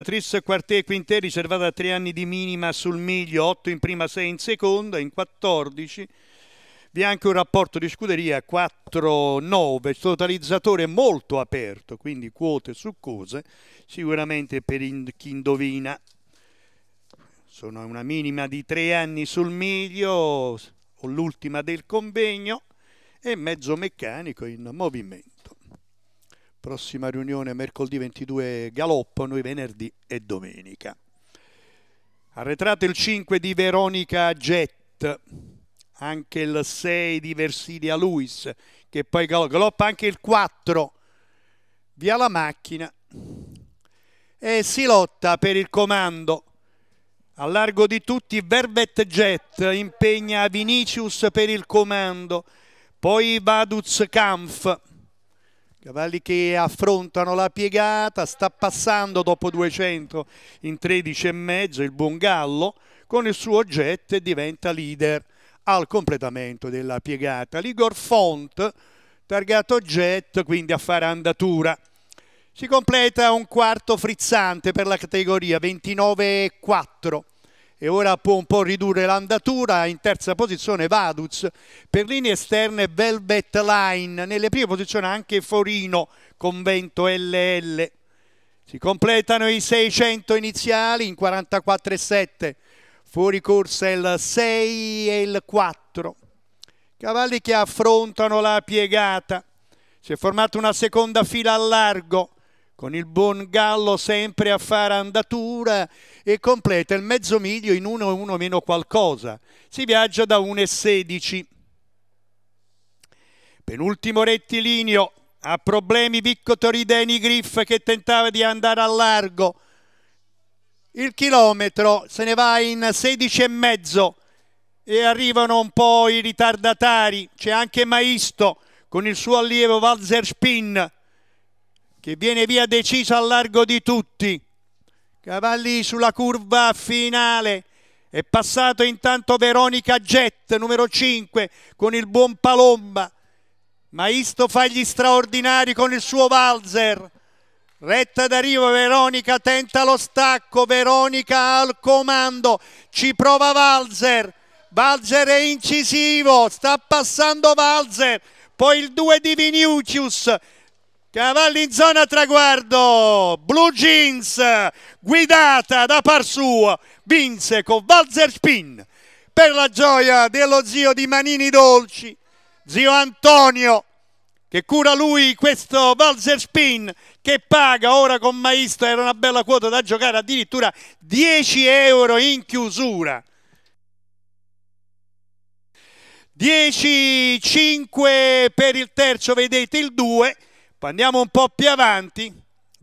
Tris Quartier Quintè riservata a tre anni di minima sul miglio, 8 in prima, 6 in seconda, in 14. Vi è anche un rapporto di scuderia 4-9, totalizzatore molto aperto, quindi quote su cose, sicuramente per chi indovina. Sono una minima di tre anni sul miglio, l'ultima del convegno, e mezzo meccanico in movimento prossima riunione mercoledì 22 Galoppo, noi venerdì e domenica. Arretrato il 5 di Veronica Jet, anche il 6 di Versilia Luis, che poi galoppa anche il 4 via la macchina e si lotta per il comando. A largo di tutti Verbet Jet impegna Vinicius per il comando, poi Vaduz Kampf, Cavalli che affrontano la piegata, sta passando dopo 200 in 13 e mezzo il buon con il suo jet diventa leader al completamento della piegata. L'Igor Font targato jet quindi a fare andatura. Si completa un quarto frizzante per la categoria 29-4 e ora può un po' ridurre l'andatura. In terza posizione Vaduz, per linee esterne Velvet Line, nelle prime posizioni anche Forino, con vento LL. Si completano i 600 iniziali in 44,7, fuori corsa il 6 e il 4. Cavalli che affrontano la piegata. Si è formata una seconda fila a largo con il buon Gallo sempre a fare andatura e completa il mezzo miglio in 1-1 meno qualcosa. Si viaggia da 1,16. Penultimo rettilineo, ha problemi Vicco Torideni Griff che tentava di andare a largo. Il chilometro se ne va in 16 e mezzo e arrivano un po' i ritardatari. C'è anche Maisto con il suo allievo Walzer Spin che viene via decisa al largo di tutti. Cavalli sulla curva finale. È passato intanto Veronica Jet, numero 5, con il buon Palomba. Maisto fa gli straordinari con il suo Valzer. Retta d'arrivo Veronica tenta lo stacco, Veronica al comando, ci prova Valzer, Valzer è incisivo, sta passando Valzer, poi il 2 di Vinicius, Cavalli in zona traguardo, Blue Jeans guidata da par suo, vinse con Walzer Spin per la gioia dello zio di Manini Dolci, zio Antonio che cura lui questo Walzer Spin che paga ora con Maestro, era una bella quota da giocare addirittura 10 euro in chiusura. 10, 5 per il terzo, vedete il 2, poi andiamo un po' più avanti,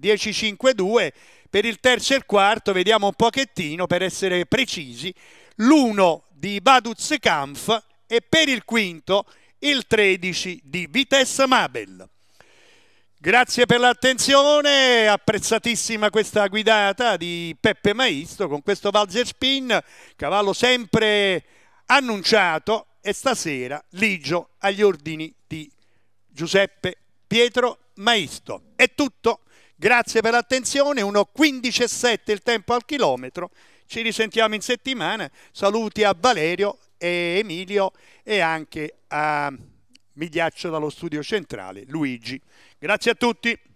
10-5-2, per il terzo e il quarto vediamo un pochettino, per essere precisi, l'1 di Baduz Kampf e per il quinto il 13 di Vitesse Mabel. Grazie per l'attenzione, apprezzatissima questa guidata di Peppe Maisto con questo Valzer Spin, cavallo sempre annunciato e stasera ligio agli ordini di Giuseppe Pietro Maisto. È tutto, grazie per l'attenzione, 1.15.7 il tempo al chilometro, ci risentiamo in settimana, saluti a Valerio e Emilio e anche a Migliaccio dallo studio centrale, Luigi. Grazie a tutti.